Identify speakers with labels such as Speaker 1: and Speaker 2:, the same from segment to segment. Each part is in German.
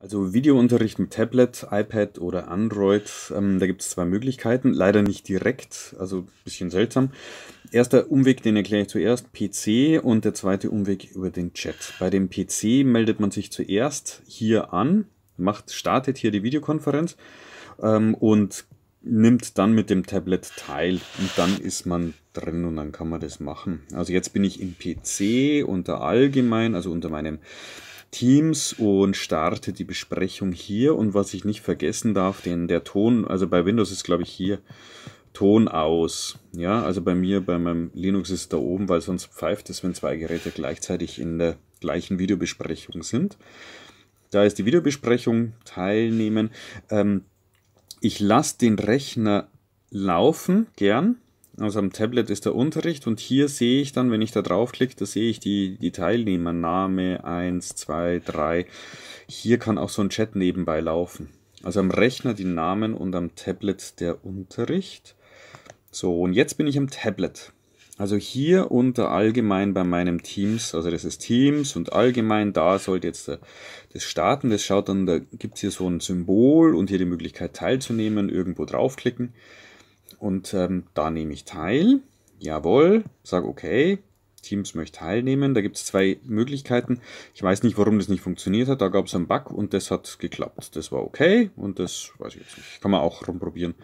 Speaker 1: Also Videounterricht mit Tablet, iPad oder Android, ähm, da gibt es zwei Möglichkeiten. Leider nicht direkt, also ein bisschen seltsam. Erster Umweg, den erkläre ich zuerst, PC und der zweite Umweg über den Chat. Bei dem PC meldet man sich zuerst hier an, macht, startet hier die Videokonferenz ähm, und nimmt dann mit dem Tablet teil und dann ist man drin und dann kann man das machen. Also jetzt bin ich im PC unter allgemein, also unter meinem Teams und starte die Besprechung hier. Und was ich nicht vergessen darf, denn der Ton, also bei Windows ist glaube ich hier Ton aus. Ja, also bei mir, bei meinem Linux ist es da oben, weil sonst pfeift es, wenn zwei Geräte gleichzeitig in der gleichen Videobesprechung sind. Da ist die Videobesprechung, teilnehmen. Ähm, ich lasse den Rechner laufen, gern, also am Tablet ist der Unterricht und hier sehe ich dann, wenn ich da draufklicke, da sehe ich die, die Teilnehmer, Name 1, 2, 3. Hier kann auch so ein Chat nebenbei laufen. Also am Rechner die Namen und am Tablet der Unterricht. So, und jetzt bin ich am Tablet. Also hier unter allgemein bei meinem Teams, also das ist Teams und allgemein, da sollte jetzt das starten. Das schaut dann, da gibt es hier so ein Symbol und hier die Möglichkeit teilzunehmen, irgendwo draufklicken. Und ähm, da nehme ich teil. Jawohl. Sage okay. Teams möchte teilnehmen. Da gibt es zwei Möglichkeiten. Ich weiß nicht, warum das nicht funktioniert hat. Da gab es einen Bug und das hat geklappt. Das war okay und das weiß ich jetzt nicht. Kann man auch rumprobieren.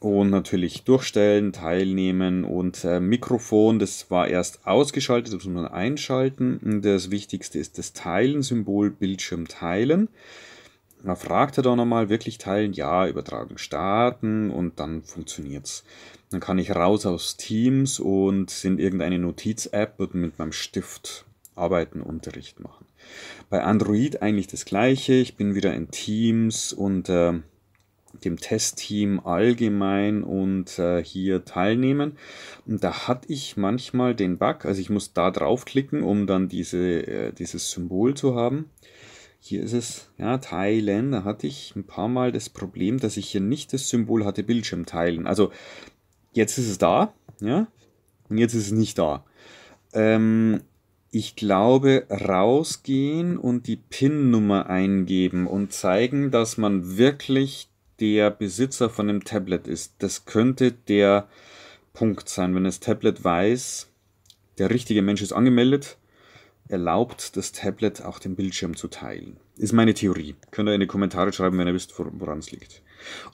Speaker 1: Und natürlich durchstellen, teilnehmen und äh, Mikrofon, das war erst ausgeschaltet, das muss man einschalten. Das Wichtigste ist das Teilen-Symbol, Bildschirm teilen man fragte da nochmal wirklich teilen, ja, übertragen starten und dann funktioniert's. Dann kann ich raus aus Teams und in irgendeine Notiz-App und mit meinem Stift arbeiten, Unterricht machen. Bei Android eigentlich das gleiche. Ich bin wieder in Teams und äh, dem Testteam allgemein und äh, hier teilnehmen. Und da hatte ich manchmal den Bug, also ich muss da draufklicken, um dann diese, äh, dieses Symbol zu haben. Hier ist es, ja, teilen. Da hatte ich ein paar Mal das Problem, dass ich hier nicht das Symbol hatte, Bildschirm teilen. Also, jetzt ist es da, ja, und jetzt ist es nicht da. Ähm, ich glaube, rausgehen und die PIN-Nummer eingeben und zeigen, dass man wirklich der Besitzer von dem Tablet ist. Das könnte der Punkt sein, wenn das Tablet weiß, der richtige Mensch ist angemeldet erlaubt das Tablet auch den Bildschirm zu teilen. Ist meine Theorie. Könnt ihr in die Kommentare schreiben, wenn ihr wisst, woran es liegt.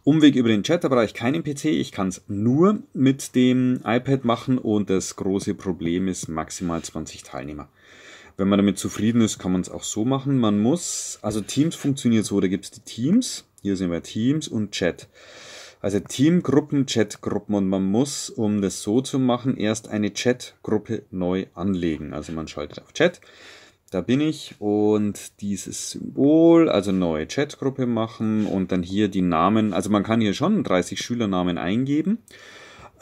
Speaker 1: Umweg über den Chat, da brauche ich keinen PC. Ich kann es nur mit dem iPad machen und das große Problem ist maximal 20 Teilnehmer. Wenn man damit zufrieden ist, kann man es auch so machen. Man muss, also Teams funktioniert so, da gibt es die Teams, hier sehen wir Teams und Chat. Also Teamgruppen, Chatgruppen und man muss, um das so zu machen, erst eine Chatgruppe neu anlegen. Also man schaltet auf Chat, da bin ich und dieses Symbol, also neue Chatgruppe machen und dann hier die Namen, also man kann hier schon 30 Schülernamen eingeben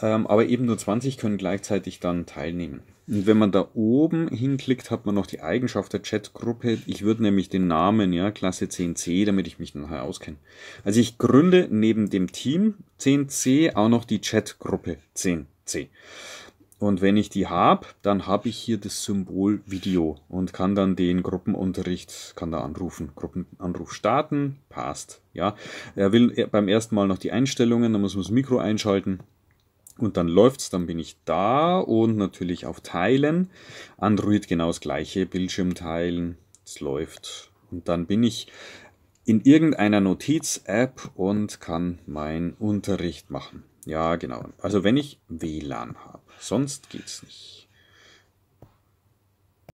Speaker 1: ähm, aber eben nur 20 können gleichzeitig dann teilnehmen. Und wenn man da oben hinklickt, hat man noch die Eigenschaft der Chatgruppe. Ich würde nämlich den Namen, ja, Klasse 10c, damit ich mich nachher auskenne. Also ich gründe neben dem Team 10c auch noch die Chatgruppe 10c. Und wenn ich die habe, dann habe ich hier das Symbol Video und kann dann den Gruppenunterricht, kann da anrufen. Gruppenanruf starten, passt. Ja, er will beim ersten Mal noch die Einstellungen, dann muss man das Mikro einschalten und dann läuft's, dann bin ich da und natürlich auf Teilen. Android genau das gleiche, Bildschirm teilen, es läuft. Und dann bin ich in irgendeiner Notiz-App und kann meinen Unterricht machen. Ja, genau. Also wenn ich WLAN habe, sonst geht's nicht.